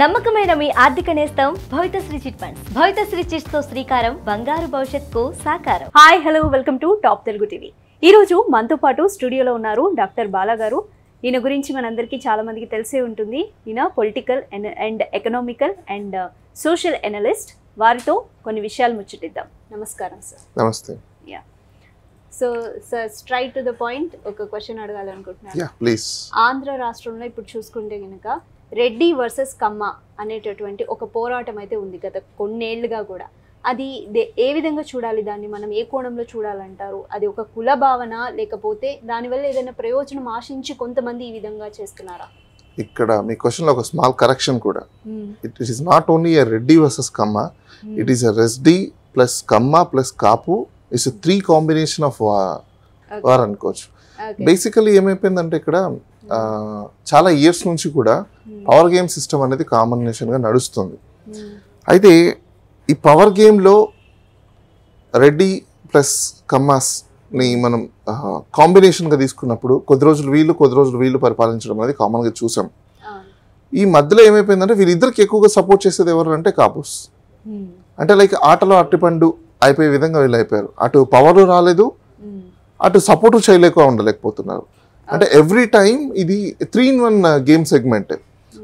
నమ్మకమైన మీ ఆర్థిక నేస్తం Bhavitasri chit funds Bhavitasri chits తో శ్రీకారం బంగారు భవిష్యత్ కు సాకారం hi hello welcome to top Telugu TV ఈ రోజు మనతో పాటు స్టూడియోలో ఉన్నారు డాక్టర్ బాలాగారు ఈయన గురించి మనందరికీ మందికి తెలిసే ఉంటుంది ఈయన political and economical and uh, social analyst వారితో కొన్ని విషయాలు ముచ్చటిద్దాం నమస్కారం సార్ నమస్తే yeah so sir straight to the point ఒక క్వశ్చన్ అడగాలనుకుంటున్నాను ఆంధ్ర రాష్ట్రంలో ఇప్పుడు చూసుకుంటే కనుక రెడ్డి వర్సెస్ కమ్మ అనేటటువంటి ఒక పోరాటం అయితే ఉంది గత కొన్నేళ్లుగా కూడా అది ఏ విధంగా చూడాలి దాన్ని మనం ఏ కోణంలో చూడాలంటారు అది ఒక కుల భావన లేకపోతే దానివల్ల ఏదైనా ప్రయోజనం ఆశించి కొంతమంది ఈ విధంగా చేస్తున్నారా ఇక్కడ మీ క్వశ్చన్లో ఒక స్మాల్ కరెక్షన్ కూడా it it is not only a Reddy versus Kamma it is a Reddy plus Kamma plus Kapu it's three combination of war అనుకోవచ్చు బేసికలీ ఏమైపోయిందంటే ఇక్కడ చాలా ఇయర్స్ నుంచి కూడా పవర్ గేమ్ సిస్టమ్ అనేది కాంబినేషన్గా నడుస్తుంది hmm. అయితే ఈ పవర్ గేమ్లో రెడ్డి ప్లస్ కమ్మాస్ని మనం కాంబినేషన్గా తీసుకున్నప్పుడు కొద్ది రోజులు వీళ్ళు కొద్ది రోజులు వీళ్ళు పరిపాలించడం అనేది కామన్గా చూసాం ఈ మధ్యలో ఏమైపోయిందంటే వీళ్ళిద్దరికి ఎక్కువగా సపోర్ట్ చేసేది ఎవరు అంటే కాబూస్ hmm. అంటే లైక్ ఆటలో అట్టిపండు అయిపోయే విధంగా వీళ్ళు అయిపోయారు అటు పవర్ రాలేదు hmm. అటు సపోర్టు చేయలేక ఉండలేకపోతున్నారు అంటే ఎవ్రీ టైం ఇది three in one game segment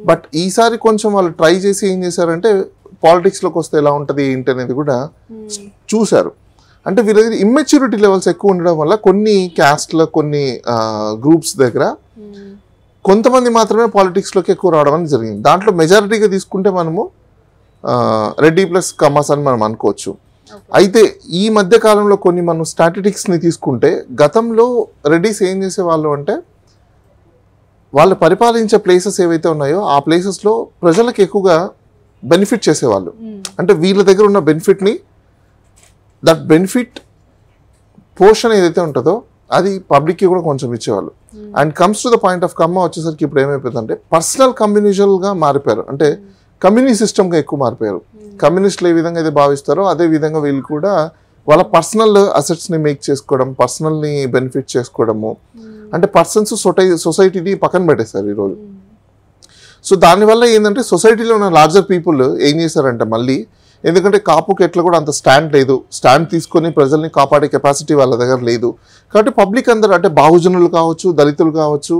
but ఈసారి కొంచెం వాళ్ళు ట్రై చేసి ఏం చేశారంటే పాలిటిక్స్లోకి వస్తే ఎలా ఉంటుంది ఏంటి అనేది కూడా hmm. చూశారు అంటే వీళ్ళ దగ్గర ఇమ్మెచ్యూరిటీ లెవెల్స్ ఎక్కువ ఉండడం వల్ల కొన్ని క్యాస్ట్ల కొన్ని గ్రూప్స్ uh, దగ్గర hmm. కొంతమంది మాత్రమే పాలిటిక్స్లోకి ఎక్కువ రావడం అనేది జరిగింది దాంట్లో మెజారిటీగా తీసుకుంటే మనము రెడ్డి ప్లస్ కమాస్ అని మనం అనుకోవచ్చు అయితే ఈ మధ్య కాలంలో కొన్ని మనం స్టాటిటిక్స్ని తీసుకుంటే గతంలో రెడీస్ ఏం చేసేవాళ్ళు అంటే వాళ్ళు పరిపాలించే ప్లేసెస్ ఏవైతే ఉన్నాయో ఆ ప్లేసెస్లో ప్రజలకు ఎక్కువగా బెనిఫిట్ చేసేవాళ్ళు hmm. అంటే వీళ్ళ దగ్గర ఉన్న బెనిఫిట్ని దట్ బెనిఫిట్ పోర్షన్ ఏదైతే ఉంటుందో అది పబ్లిక్కి కూడా కొంచెం ఇచ్చేవాళ్ళు and comes to the point of Kamma వచ్చేసరికి ఇప్పుడు ఏమైపోతుందంటే పర్సనల్ గా మారిపోయారు అంటే hmm. కమ్యూనిస్ట్ సిస్టమ్గా ఎక్కువ మారిపోయారు hmm. కమ్యూనిస్టులు ఏ విధంగా అయితే భావిస్తారో అదే విధంగా వీళ్ళు కూడా వాళ్ళ పర్సనల్ అసెట్స్ని మేక్ చేసుకోవడం పర్సనల్ని బెనిఫిట్ చేసుకోవడము hmm. అంటే పర్సన్స్ సొటై సొసైటీని పక్కన పెట్టేశారు ఈరోజు hmm. సో దానివల్ల ఏంటంటే సొసైటీలో ఉన్న లార్జర్ పీపుల్ ఏం చేశారంటే మళ్ళీ ఎందుకంటే కాపుకి ఎట్లా కూడా అంత స్టాండ్ లేదు స్టాండ్ తీసుకొని ప్రజల్ని కాపాడే కెపాసిటీ వాళ్ళ దగ్గర లేదు కాబట్టి పబ్లిక్ అందరూ అంటే బాహుజనులు కావచ్చు దళితులు కావచ్చు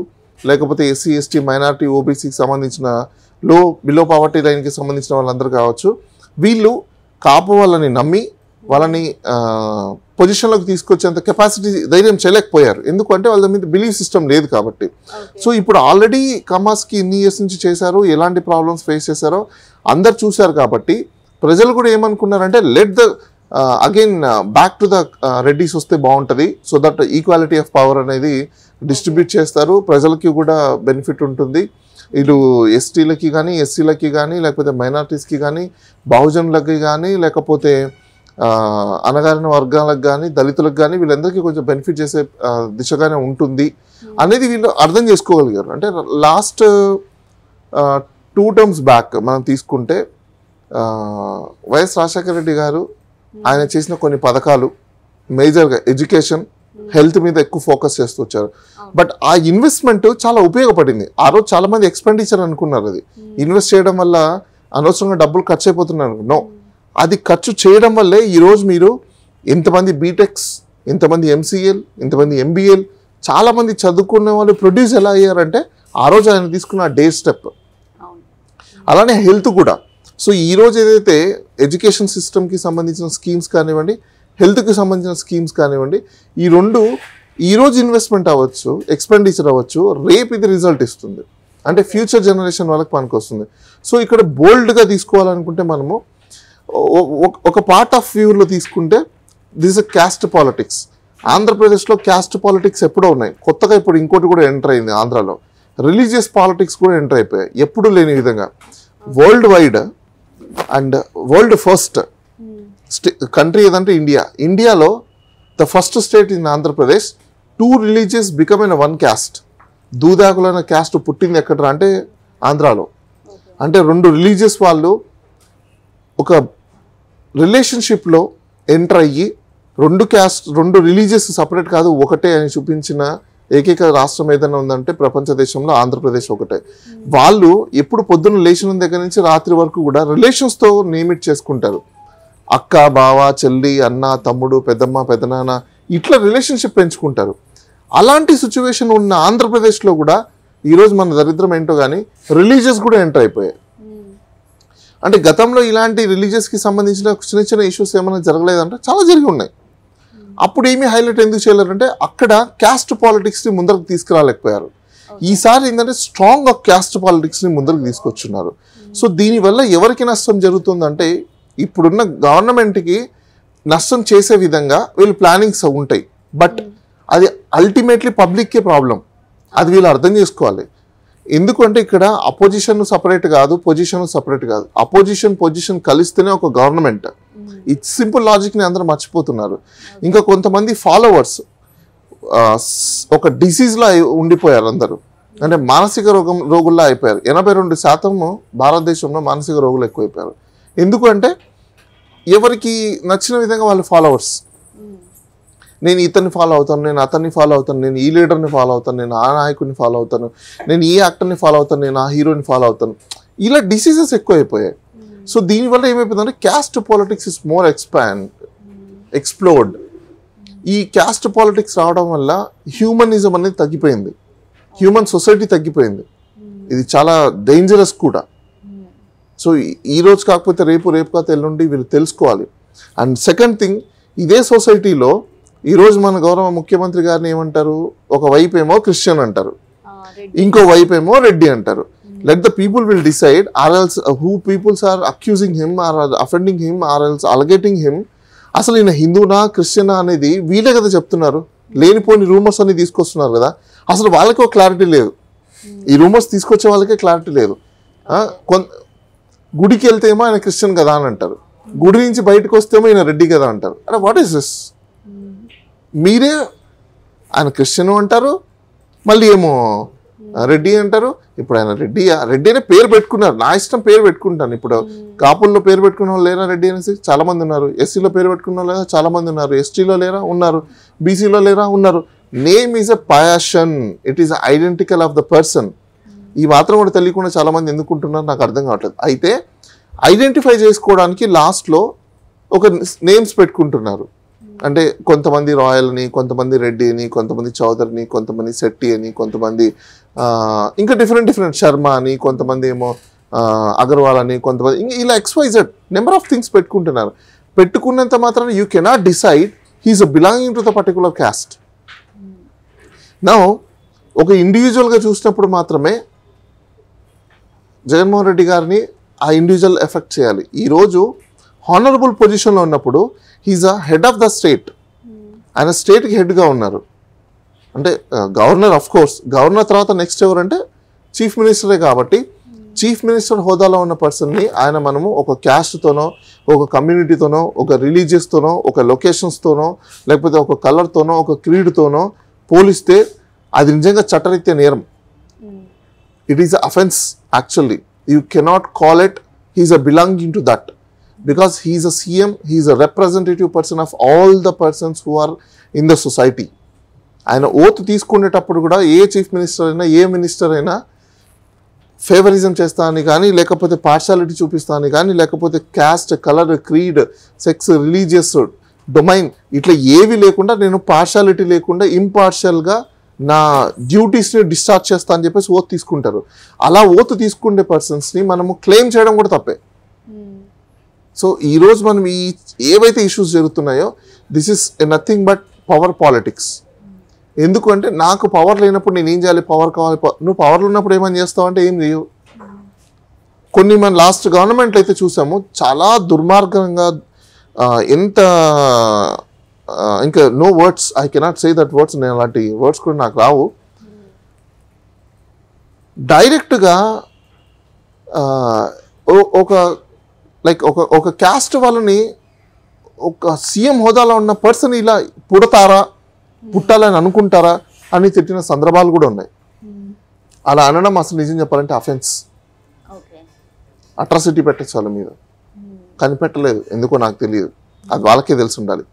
లేకపోతే ఎస్సీ ఎస్టీ మైనార్టీ ఓబీసీకి సంబంధించిన లో బిలో పావర్టీ లైన్కి సంబంధించిన వాళ్ళందరూ కావచ్చు వీళ్ళు కాపు వాళ్ళని నమ్మి వాళ్ళని పొజిషన్లోకి తీసుకొచ్చేంత కెపాసిటీ ధైర్యం చేయలేకపోయారు ఎందుకంటే వాళ్ళ మీద బిలీఫ్ సిస్టమ్ లేదు కాబట్టి సో ఇప్పుడు ఆల్రెడీ కమాస్కి ఇన్ని ఇయర్స్ నుంచి చేశారు ఎలాంటి ప్రాబ్లమ్స్ ఫేస్ చేశారో అందరు చూశారు కాబట్టి ప్రజలు కూడా ఏమనుకున్నారంటే let the again back to the Reddys వస్తే బాగుంటుంది so that equality of power అనేది డిస్ట్రిబ్యూట్ చేస్తారు ప్రజలకి కూడా బెనిఫిట్ ఉంటుంది వీళ్ళు ఎస్టీలకి కానీ ఎస్సీలకి కానీ లేకపోతే మైనార్టీస్కి కానీ బహుజనులకి కానీ లేకపోతే uh, అనగారిన వర్గాలకు కానీ దళితులకు కానీ వీళ్ళందరికీ కొంచెం బెనిఫిట్ చేసే uh, దిశగానే ఉంటుంది hmm. అనేది వీళ్ళు అర్థం చేసుకోగలిగారు అంటే లాస్ట్ టూ టర్మ్స్ బ్యాక్ మనం తీసుకుంటే uh, వైఎస్ రాజశేఖర రెడ్డి గారు ఆయన చేసిన కొన్ని పథకాలు మేజర్గా ఎడ్యుకేషన్ హెల్త్ మీద ఎక్కువ ఫోకస్ చేస్తూ వచ్చారు బట్ ఆ ఇన్వెస్ట్మెంట్ చాలా ఉపయోగపడింది ఆ రోజు చాలా మంది ఎక్స్పెండిచర్ అనుకున్నారు అది ఇన్వెస్ట్ చేయడం వల్ల అనవసరంగా డబ్బులు ఖర్చు అయిపోతున్నారు నో అది ఖర్చు చేయడం వల్లే ఈరోజు మీరు ఇంతమంది బీటెక్స్ ఇంతమంది ఎంసీఎల్ ఇంతమంది ఎంబీఎల్ చాలామంది చదువుకునే వాళ్ళు ప్రొడ్యూస్ ఎలా అయ్యారంటే ఆ రోజు ఆయన తీసుకున్న డే స్టెప్ అలానే హెల్త్ కూడా సో ఈరోజు ఏదైతే ఎడ్యుకేషన్ సిస్టమ్కి సంబంధించిన స్కీమ్స్ కానివ్వండి హెల్త్కి సంబంధించిన స్కీమ్స్ కానివ్వండి ఈ రెండు ఈరోజు ఇన్వెస్ట్మెంట్ అవ్వచ్చు ఎక్స్పెండిచర్ అవ్వచ్చు రేపు ఇది రిజల్ట్ ఇస్తుంది అంటే ఫ్యూచర్ జనరేషన్ వాళ్ళకి పనికొస్తుంది సో ఇక్కడ బోల్డ్గా తీసుకోవాలనుకుంటే మనము ఒక పార్ట్ ఆఫ్ వ్యూలో తీసుకుంటే దిస్ ఎ క్యాస్ట్ పాలిటిక్స్ ఆంధ్రప్రదేశ్లో క్యాస్ట్ పాలిటిక్స్ ఎప్పుడో ఉన్నాయి కొత్తగా ఇప్పుడు ఇంకోటి కూడా ఎంటర్ అయింది ఆంధ్రాలో రిలీజియస్ పాలిటిక్స్ కూడా ఎంటర్ అయిపోయాయి ఎప్పుడు లేని విధంగా world wide and world first country ఏదంటే ఇండియా ఇండియాలో the first state in Andhra Pradesh to religious become in one caste దూదాకులైన క్యాస్ట్ పుట్టింది ఎక్కడరా అంటే ఆంధ్రాలో అంటే రెండు రిలీజియస్ వాళ్ళు ఒక రిలేషన్షిప్లో ఎంటర్ అయ్యి రెండు క్యాస్ట్ రెండు రిలీజియస్ సపరేట్ కాదు ఒకటే అని చూపించిన ఏకైక రాష్ట్రం ఏదైనా ఉందంటే ప్రపంచ దేశంలో ఆంధ్రప్రదేశ్ ఒకటే వాళ్ళు ఎప్పుడు పొద్దున్న లేచిన దగ్గర నుంచి రాత్రి వరకు కూడా రిలేషన్స్తో నియమిట్ చేసుకుంటారు అక్క బావ చెల్లి అన్న తమ్ముడు పెద్దమ్మ పెదనాన్న ఇట్లా రిలేషన్షిప్ పెంచుకుంటారు అలాంటి సిచ్యువేషన్ ఉన్న ఆంధ్రప్రదేశ్లో కూడా ఈరోజు మన దరిద్రం ఏంటో కానీ రిలీజియస్ కూడా ఎంటర్ అయిపోయాయి అంటే గతంలో ఇలాంటి రిలీజియస్కి సంబంధించిన చిన్న చిన్న ఇష్యూస్ ఏమైనా జరగలేదంటే చాలా జరిగి ఉన్నాయి అప్పుడు ఏమీ హైలైట్ ఎందుకు చేయలేరంటే అక్కడ క్యాస్ట్ పాలిటిక్స్ని ముందరకు తీసుకురాలేకపోయారు ఈసారి ఏంటంటే స్ట్రాంగ్ ఆఫ్ క్యాస్ట్ పాలిటిక్స్ని ముందరకు తీసుకొచ్చున్నారు hmm. సో దీనివల్ల ఎవరికి నష్టం జరుగుతుందంటే ఇప్పుడున్న గవర్నమెంట్కి నష్టం చేసే విధంగా వీళ్ళు ప్లానింగ్స్ ఉంటాయి బట్ hmm. అది అల్టిమేట్లీ పబ్లిక్కే ప్రాబ్లం అది వీళ్ళు అర్థం చేసుకోవాలి ఎందుకంటే ఇక్కడ అపోజిషన్ సపరేట్ కాదు పొజిషన్ సపరేట్ కాదు అపోజిషన్ పొజిషన్ కలిస్తేనే ఒక గవర్నమెంట్ ఈ సింపుల్ లాజిక్ని అందరూ మర్చిపోతున్నారు ఇంకా కొంతమంది ఫాలోవర్స్ ఒక డిసీజ్లో ఉండిపోయారు అందరూ అంటే మానసిక రోగం రోగుల్లో అయిపోయారు ఎనభై రెండు శాతము భారతదేశంలో మానసిక రోగులు ఎక్కువైపోయారు ఎందుకంటే ఎవరికి నచ్చిన విధంగా వాళ్ళు ఫాలోవర్స్ నేను ఇతన్ని ఫాలో అవుతాను నేను అతన్ని ఫాలో అవుతాను నేను ఈ లీడర్ని ఫాలో అవుతాను నేను ఆ నాయకుడిని ఫాలో అవుతాను నేను ఈ యాక్టర్ని ఫాలో అవుతాను నేను ఆ హీరోని ఫాలో అవుతాను ఇలా డిసీజెస్ ఎక్కువైపోయాయి సో దీనివల్ల ఏమైపోతుందంటే caste politics is more expand explored ఈ క్యాస్ట్ పాలిటిక్స్ రావడం వల్ల హ్యూమనిజం అనేది తగ్గిపోయింది హ్యూమన్ సొసైటీ తగ్గిపోయింది ఇది చాలా డేంజరస్ కూడా సో ఈ రోజు కాకపోతే రేపు రేపు కాక ఎల్లుండి వీళ్ళు తెలుసుకోవాలి అండ్ సెకండ్ థింగ్ ఇదే సొసైటీలో ఈరోజు మన గౌరవ ముఖ్యమంత్రి గారిని ఏమంటారు ఒక వైపు ఏమో క్రిస్టియన్ అంటారు ఇంకో వైపు ఏమో రెడ్డి అంటారు let the people will decide or else who peoples are accusing him or offending him or else alleging him అసలు ఈయన హిందూనా క్రిస్టియనా అనేది వీళ్ళే కదా చెప్తున్నారు లేనిపోని రూమర్స్ అన్ని తీసుకొస్తున్నారు కదా అసలు వాళ్ళకి ఒక క్లారిటీ లేదు ఈ రూమర్స్ తీసుకొచ్చే వాళ్ళకే క్లారిటీ లేదు కొంత గుడికి వెళ్తే ఏమో ఆయన క్రిస్టియన్ కదా అని అంటారు గుడి నుంచి బయటకు వస్తేమో ఈయన రెడ్డి కదా అంటారు అరే వాట్ ఈస్ దిస్ మీరే ఆయన క్రిస్టియన్ అంటారు మళ్ళీ ఏమో Hmm. రెడ్డి అంటారు ఇప్పుడు ఆయన రెడ్డి రెడ్డి అనే పేరు పెట్టుకున్నారు నా ఇష్టం పేరు పెట్టుకుంటాను ఇప్పుడు hmm. కాపుల్లో పేరు పెట్టుకున్న వాళ్ళు లేరా రెడ్డి అనేసి చాలా మంది ఉన్నారు ఎస్సీలో పేరు పెట్టుకున్న వాళ్ళు లేదా చాలా మంది ఉన్నారు ఎస్టీలో లేరా ఉన్నారు బీసీలో లేరా ఉన్నారు name is a passion it is identical of the person ఈ మాత్రం కూడా తెలియకుండా చాలా మంది ఎందుకుంటున్నారు నాకు అర్థం కావట్లేదు అయితే ఐడెంటిఫై చేసుకోవడానికి లాస్ట్లో ఒక నేమ్స్ పెట్టుకుంటున్నారు అంటే కొంతమంది రాయల్ని కొంతమంది రెడ్డి అని కొంతమంది చౌదరిని కొంతమంది శెట్టి అని కొంతమంది ఇంకా డిఫరెంట్ డిఫరెంట్ శర్మ అని కొంతమంది ఏమో అగర్వాల్ అని కొంతమంది ఇంకా ఇలా ఎక్స్వైజెడ్ నెంబర్ ఆఫ్ థింగ్స్ పెట్టుకుంటున్నారు పెట్టుకున్నంత మాత్రాన you cannot decide a belonging to the particular caste నా ఒక ఇండివిజువల్గా చూసినప్పుడు మాత్రమే జగన్మోహన్ రెడ్డి గారిని ఆ ఇండివిజువల్ ఎఫెక్ట్ చేయాలి ఈరోజు హానరబుల్ పొజిషన్లో ఉన్నప్పుడు he's a head of the state hmm. ఆయన స్టేట్కి హెడ్గా ఉన్నారు అంటే గవర్నర్ ఆఫ్ కోర్స్ గవర్నర్ తర్వాత నెక్స్ట్ ఎవరంటే చీఫ్ మినిస్టరే కాబట్టి చీఫ్ hmm. మినిస్టర్ హోదాలో ఉన్న పర్సన్ని ఆయన మనము ఒక క్యాస్ట్తోనో ఒక కమ్యూనిటీతోనో ఒక రిలీజియస్తోనో ఒక లొకేషన్స్తోనో లేకపోతే ఒక కలర్తోనో ఒక క్రీడ్తోనో పోలిస్తే అది నిజంగా చట్టరీత్య నేరం it is offence actually you cannot call it he's a belonging to that because he is a CM, he is a representative person of all the persons who are in the society. ఆయన oath తీసుకునేటప్పుడు కూడా ఏ chief minister అయినా ఏ minister అయినా favouritism చేస్తా అని కానీ లేకపోతే partiality చూపిస్తా అని కానీ లేకపోతే caste colour creed sex religious domain ఇట్లా ఏవి లేకుండా నేను పార్షాలిటీ లేకుండా ఇంపార్షియల్గా నా డ్యూటీస్ని డిశ్చార్జ్ చేస్తా అని చెప్పేసి ఓత్ తీసుకుంటారు అలా ఓత్ తీసుకునే పర్సన్స్ని మనము క్లెయిమ్ చేయడం కూడా తప్పే సో ఈరోజు మనం ఈ ఏవైతే ఇష్యూస్ జరుగుతున్నాయో this is nothing but power politics ఎందుకు అంటే నాకు పవర్ లేనప్పుడు నేను ఏం చేయాలి పవర్ కావాలి నువ్వు పవర్లు ఉన్నప్పుడు ఏమని చేస్తావు అంటే ఏం చేయవు కొన్ని మన లాస్ట్ గవర్నమెంట్లు అయితే చూసాము చాలా దుర్మార్గంగా ఎంత ఇంకా no words I cannot say that words నేను అలాంటి వర్డ్స్ కూడా నాకు రావు డైరెక్ట్గా ఒక లైక్ ఒక ఒక క్యాస్ట్ వాళ్ళని ఒక సీఎం హోదాలో ఉన్న పర్సన్ ఇలా పుడతారా పుట్టాలని అనుకుంటారా అని తిట్టిన సందర్భాలు కూడా ఉన్నాయి hmm. అలా అనడం అసలు నిజం చెప్పాలంటే అఫెన్స్ అట్రాసిటీ పెట్టచ్చు వాళ్ళ మీద hmm. కనిపెట్టలేదు ఎందుకో నాకు తెలియదు అది వాళ్ళకే తెలిసి ఉండాలి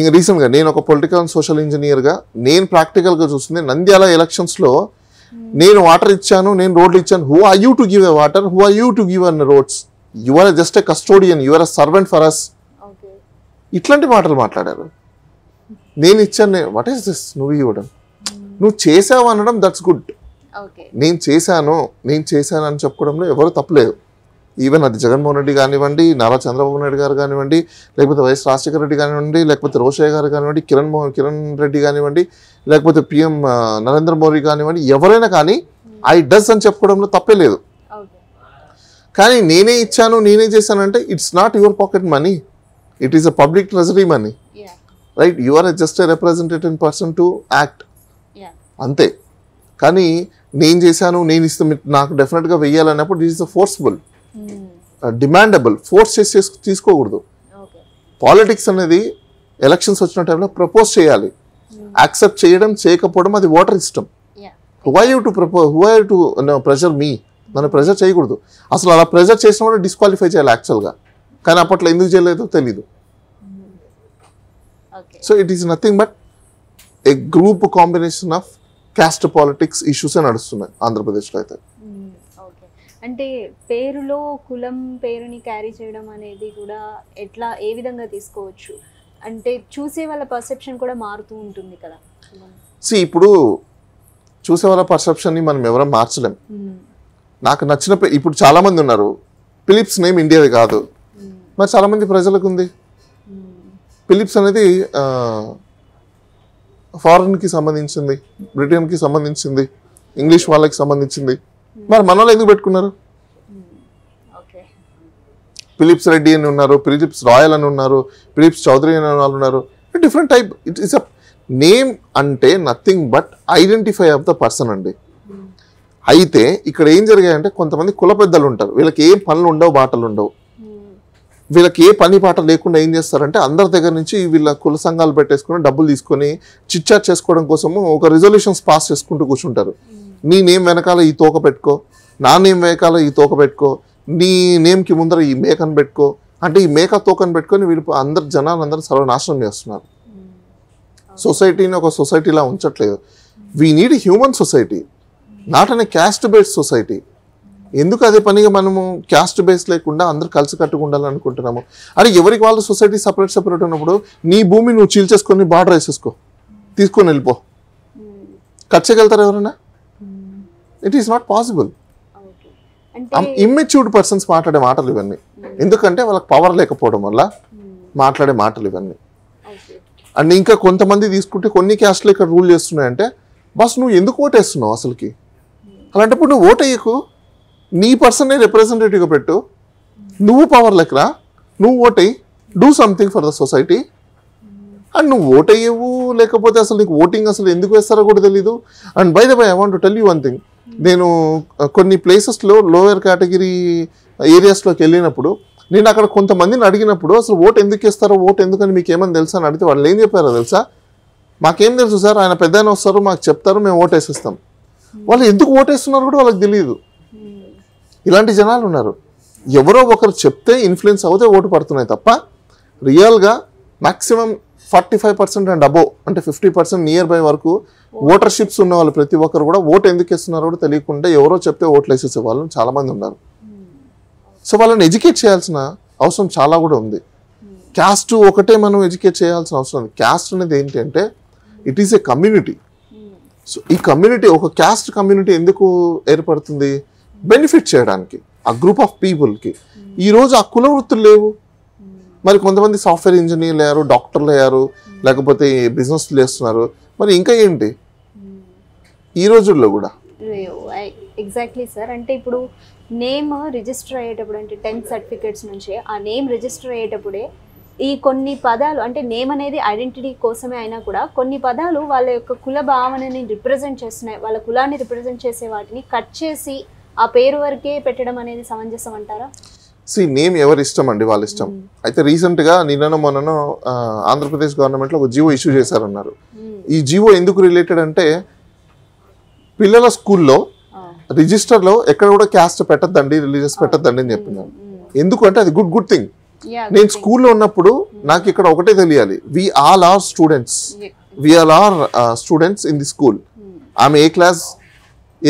ఇంకా రీసెంట్గా నేను ఒక పొలిటికల్ అండ్ సోషల్ ఇంజనీర్గా నేను ప్రాక్టికల్గా చూస్తుంది నంద్యాల ఎలక్షన్స్లో hmm. నేను వాటర్ ఇచ్చాను నేను రోడ్లు ఇచ్చాను who are you to give a water who are you to give an roads you are just a custodian you are a servant for us ఇట్లాంటి మాటలు మాట్లాడారు నేను ఇచ్చాను వాట్ ఈస్ దిస్ నువ్వు ఇవ్వడం నువ్వు చేసావు అనడం దట్స్ గుడ్ నేను చేశాను నేను చేశాను అని చెప్పుకోవడంలో ఎవరు తప్పలేదు ఈవెన్ అది జగన్మోహన్ రెడ్డి కానివ్వండి నారా చంద్రబాబు నాయుడు గారు కానివ్వండి లేకపోతే వైఎస్ రాజశేఖర రెడ్డి కానివ్వండి లేకపోతే రోషయ్య గారు కానివ్వండి కిరణ్ మోహన్ కిరణ్ రెడ్డి కానివ్వండి లేకపోతే పిఎం నరేంద్ర మోడీ కానివ్వండి ఎవరైనా కానీ ఐ hmm. డస్ అని చెప్పుకోవడంలో తప్పే లేదు కానీ నేనే ఇచ్చాను నేనే చేశానంటే it's not your pocket money it is a public treasury money right you are just representative person to act అంతే కానీ నేను చేశాను నేను ఇస్తే నాకు డెఫినెట్గా వెయ్యాలన్నప్పుడు it is forceful demandable force చేసి తీసుకోకూడదు పాలిటిక్స్ అనేది ఎలక్షన్స్ వచ్చిన టైంలో ప్రపోజ్ చేయాలి యాక్సెప్ట్ hmm. చేయడం చేయకపోవడం అది ఓటర్ ఇష్టం who are you to propose who are you to pressure me దాన్ని ప్రెజర్ చేయకూడదు అసలు అలా ప్రెజర్ చేసిన కూడా డిస్క్వాలిఫై చేయాలి యాక్చువల్గా కానీ అప్పట్లో ఎందుకు చేయలేదో తెలీదు so it is nothing but a group combination of caste politics ఇష్యూసే నడుస్తున్నాయి ఆంధ్రప్రదేశ్లో అయితే hmm, అంటే పేరులో కులం పేరుని క్యారీ చేయడం అనేది కూడా ఎట్లా ఏ విధంగా తీసుకోవచ్చు అంటే చూసే వాళ్ళ పర్సెప్షన్ కూడా మారుతూ ఉంటుంది కదా సి ఇప్పుడు చూసే వాళ్ళ పర్సెప్షన్ని మనం ఎవరూ మార్చలేం hmm. నాకు నచ్చిన ఇప్పుడు చాలామంది ఉన్నారు ఫిలిప్స్ నేమ్ ఇండియాది కాదు hmm. మరి చాలామంది ప్రజలకు ఉంది ఫిలిప్స్ hmm. అనేది ఫారెన్కి సంబంధించింది బ్రిటన్కి సంబంధించింది ఇంగ్లీష్ వాళ్ళకి సంబంధించింది hmm. మరి మన ఎందుకు పెట్టుకున్నారు ఫిలిప్స్ రెడ్డి అని ఉన్నారు ఫిలిప్స్ రాయల్ అని ఉన్నారు ఫిలిప్స్ చౌదరి అని వాళ్ళు ఉన్నారు different type it is a name అంటే nothing but identify of the person అండి అయితే ఇక్కడ ఏం జరిగాయంటే కొంతమంది కుల పెద్దలు ఉంటారు వీళ్ళకి ఏ పనులు ఉండవు బాటలు ఉండవు hmm. వీళ్ళకి ఏ పని పాట లేకుండా ఏం చేస్తారంటే అందరి దగ్గర నుంచి వీళ్ళ కుల సంఘాలు పెట్టేసుకుని డబ్బులు తీసుకొని చిట్చాట్ చేసుకోవడం కోసము ఒక రిజల్యూషన్స్ పాస్ చేసుకుంటూ కూర్చుంటారు hmm. నీ నేమ్ వెనకాల ఈ తోక పెట్టుకో నా నేమ్ వెనకాల ఈ తోక పెట్టుకో నీ నేమ్కి ముందర ఈ మేకను పెట్టుకో అంటే ఈ మేక తోకను పెట్టుకొని వీళ్ళు అందరు జనాలందరూ సర్వనాశనం చేస్తున్నారు hmm. సొసైటీని ఒక సొసైటీలా ఉంచట్లేదు we need human society not an caste based society ఎందుకు అదే పనిగా మనము క్యాస్ట్ బేస్ లేకుండా అందరూ కలిసి కట్టుకుండాలనుకుంటున్నాము అనుకుంటున్నాము ఎవరికి వాళ్ళు సొసైటీ సపరేట్ సపరేట్ ఉన్నప్పుడు నీ భూమి నువ్వు చీల్చేసుకొని బార్డర్ వేసేసుకో తీసుకొని వెళ్ళిపో కట్ చేయగలుగుతారు ఎవరైనా it is not possible immatured persons మాట్లాడే మాటలు ఇవన్నీ ఎందుకంటే వాళ్ళకి పవర్ లేకపోవడం వల్ల మాట్లాడే మాటలు ఇవన్నీ అండ్ ఇంకా కొంతమంది తీసుకుంటే కొన్ని క్యాస్ట్లు ఇక్కడ రూల్ చేస్తున్నాయంటే బస్ నువ్వు ఎందుకు ఓటేస్తున్నావు అసలుకి అలాంటప్పుడు నువ్వు ఓట్ అయ్యకు నీ పర్సనే రిప్రజెంటేటివ్గా పెట్టు నువ్వు పవర్లకు రా నువ్వు ఓట్ అయ్యి do something for the society and నువ్వు ఓట్ అయ్యవు లేకపోతే అసలు నీకు ఓటింగ్ అసలు ఎందుకు వేస్తారో కూడా తెలీదు and by the by I want to tell you one thing నేను కొన్ని ప్లేసెస్లో లోయర్ కేటగిరీ ఏరియాస్లోకి వెళ్ళినప్పుడు నేను అక్కడ కొంతమందిని అడిగినప్పుడు అసలు ఓటు ఎందుకు ఇస్తారో ఓటు ఎందుకని మీకు ఏమని తెలుసా అని అడిగితే వాళ్ళు ఏం చెప్పారో తెలుసా మాకేం తెలుసు సార్ ఆయన పెద్ద వస్తారు మాకు చెప్తారు మేము ఓటు వేసిస్తాం వాళ్ళు ఎందుకు ఓటేస్తున్నారు కూడా వాళ్ళకి తెలియదు ఇలాంటి జనాలు ఉన్నారు ఎవరో ఒకరు చెప్తే ఇన్ఫ్లుయెన్స్ అవుతే ఓటు పడుతున్నాయి తప్ప రియల్గా maximum forty five percent and above అంటే ఫిఫ్టీ పర్సెంట్ నియర్ బై వరకు ఓటర్షిప్స్ ఉన్న వాళ్ళు ప్రతి ఒక్కరు కూడా ఓటు ఎందుకు ఇస్తున్నారు కూడా తెలియకుండా ఎవరో చెప్తే ఓట్లు వేసేసే వాళ్ళు చాలామంది ఉన్నారు సో వాళ్ళని ఎడ్యుకేట్ చేయాల్సిన అవసరం చాలా కూడా ఉంది క్యాస్ట్ ఒకటే మనం ఎడ్యుకేట్ చేయాల్సిన అవసరం ఉంది క్యాస్ట్ అనేది ఏంటంటే it is a community so ఈ కమ్యూనిటీ ఒక క్యాస్ట్ కమ్యూనిటీ ఎందుకు ఏర్పడుతుంది బెనిఫిట్ చేయడానికి ఆ గ్రూప్ ఆఫ్ పీపుల్కి ఈరోజు ఆ కుల వృత్తులు లేవు మరి కొంతమంది సాఫ్ట్వేర్ ఇంజనీర్లు అయ్యారు డాక్టర్లు అయ్యారు లేకపోతే బిజినెస్లు చేస్తున్నారు మరి ఇంకా ఏంటి hmm. ఈ రోజుల్లో కూడా ఎగ్జాక్ట్లీ సార్ అంటే ఇప్పుడు నేమ్ రిజిస్టర్ అయ్యేటప్పుడు అంటే టెన్త్ సర్టిఫికేట్స్ నుంచి ఆ నేమ్ రిజిస్టర్ అయ్యేటప్పుడే ఈ కొన్ని పదాలు అంటే నేమ్ అనేది ఐడెంటిటీ కోసమే అయినా కూడా కొన్ని పదాలు వాళ్ళ యొక్క కుల భావనని రిప్రజెంట్ చేస్తున్నాయి వాళ్ళ కులాన్ని రిప్రజెంట్ చేసే వాటిని కట్ చేసి ఆ పేరు వరకే పెట్టడం అనేది సమంజసం అంటారా సి నేమ్ ఎవరి ఇష్టం అండి వాళ్ళ ఇష్టం hmm. అయితే రీసెంట్గా నిన్న మొన్నను ఆంధ్రప్రదేశ్ గవర్నమెంట్లో ఒక జివో ఇష్యూ చేశారన్నారు hmm. ఈ జియో ఎందుకు రిలేటెడ్ అంటే పిల్లల స్కూల్లో రిజిస్టర్లో ఎక్కడ కూడా క్యాస్ట్ పెట్టద్దండి రిలీజియస్ పెట్టద్దండి అని చెప్పినారు hmm, ఎందుకంటే అది గుడ్ గుడ్ థింగ్ నేను స్కూల్లో ఉన్నప్పుడు నాకు ఇక్కడ ఒకటే తెలియాలి we all are students all are students in the school ఆమె A class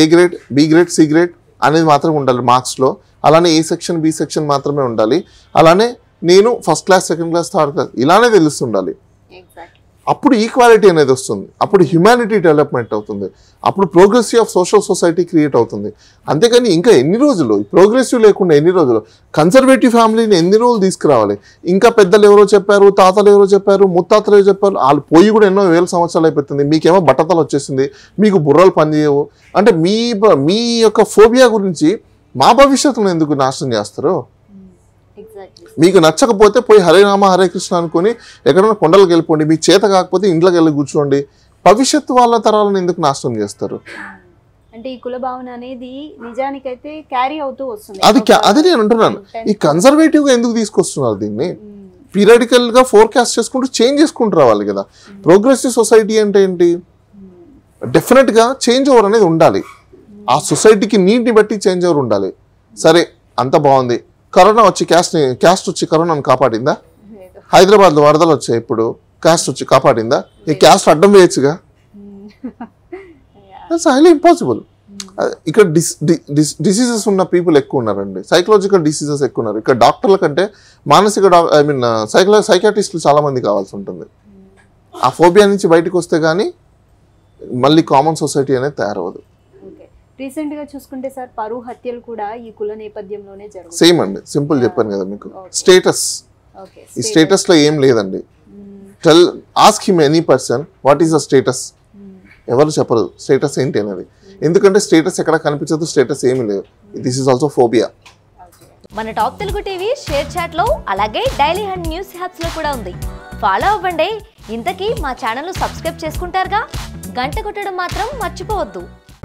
A grade B grade C grade అనేది మాత్రం ఉండాలి మార్క్స్లో అలానే ఏ సెక్షన్ బి సెక్షన్ మాత్రమే ఉండాలి అలానే నేను first class second class third class ఇలానే తెలుస్తుండాలి అప్పుడు ఈక్వాలిటీ అనేది వస్తుంది అప్పుడు హ్యుమానిటీ డెవలప్మెంట్ అవుతుంది అప్పుడు progressive of social society create అవుతుంది అంతేకాని ఇంకా ఎన్ని రోజులు ప్రోగ్రెసివ్ లేకుండా ఎన్ని రోజులు కన్సర్వేటివ్ ఫ్యామిలీని ఎన్ని రోజులు తీసుకురావాలి ఇంకా పెద్దలు ఎవరో చెప్పారు తాతలు ఎవరో చెప్పారు ముత్తాతలు ఎవరో చెప్పారు వాళ్ళు పోయి కూడా ఎన్నో వేల సంవత్సరాలు అయిపోతుంది మీకేమో బట్టతలు వచ్చేసింది మీకు బుర్రలు పనిచేయవు అంటే మీ మీ యొక్క ఫోబియా గురించి మా భవిష్యత్తును ఎందుకు నాశనం చేస్తారు మీకు నచ్చకపోతే పోయి హరేనామ హరే కృష్ణ అనుకుని ఎక్కడైనా కొండలకు వెళ్ళిపోండి మీ చేత కాకపోతే ఇంట్లోకి వెళ్ళి కూర్చోండి భవిష్యత్తు వాళ్ళ తరాలను ఎందుకు నాశనం చేస్తారు hmm. అంటే ఈ కుల భావన అనేది నిజానికైతే క్యారీ అవుతూ వస్తుంది అది అది నేను అంటున్నాను ఈ కన్సర్వేటివ్ గా ఎందుకు తీసుకొస్తున్నారు దీన్ని పీరియడికల్ గా ఫోర్కాస్ట్ చేసుకుంటూ చేంజ్ చేసుకుంటూ రావాలి కదా ప్రోగ్రెసివ్ hmm. సొసైటీ అంటే ఏంటి డెఫినెట్ hmm. గా చేంజ్ ఓవర్ అనేది ఉండాలి ఆ సొసైటీకి నీటిని బట్టి చేంజ్ ఓవర్ ఉండాలి సరే అంత బాగుంది కరోనా వచ్చి క్యాస్ట్ని క్యాస్ట్ వచ్చి కరోనాను కాపాడిందా హైదరాబాద్లో వరదలు వచ్చాయి ఇప్పుడు క్యాస్ట్ వచ్చి కాపాడిందా ఈ క్యాస్ట్ అడ్డం వేయచ్చుగా దట్స్ హైలీ ఇంపాసిబుల్ ఇక్కడ డిస్ డిసీజెస్ ఉన్న పీపుల్ ఎక్కువ ఉన్నారండి సైకలాజికల్ డిసీజెస్ ఎక్కువ ఉన్నారు ఇక్కడ డాక్టర్ల కంటే మానసిక ఐ మీన్ సైకలా సైకాట్రిస్టులు చాలామంది కావాల్సి ఉంటుంది ఆ ఫోబియా నుంచి బయటకు వస్తే కానీ మళ్ళీ కామన్ సొసైటీ అనేది తయారవదు రీసెంట్గా చూసుకుంటే సార్ పరువు హత్యలు కూడా ఈ కుల నేపథ్యంలోనే జరుగుతుంది సేమ్ అండి సింపుల్ చెప్పాను కదా మీకు స్టేటస్ ఈ స్టేటస్లో ఏం లేదండి tell ask him any person what is the status ఎవరు చెప్పరు స్టేటస్ ఏంటి అనేది hmm. ఎందుకంటే స్టేటస్ ఎక్కడ కనిపించదు స్టేటస్ ఏమి లేదు దిస్ ఈస్ ఆల్సో ఫోబియా మన టాప్ తెలుగు టీవీ షేర్ చాట్లో అలాగే డైలీ హండ్ న్యూస్ హ్యాప్స్లో కూడా ఉంది ఫాలో అవ్వండి ఇంతకీ మా ఛానల్ సబ్స్క్రైబ్ చేసుకుంటారుగా గంట కొట్టడం మాత్రం మర్చిపోవద్దు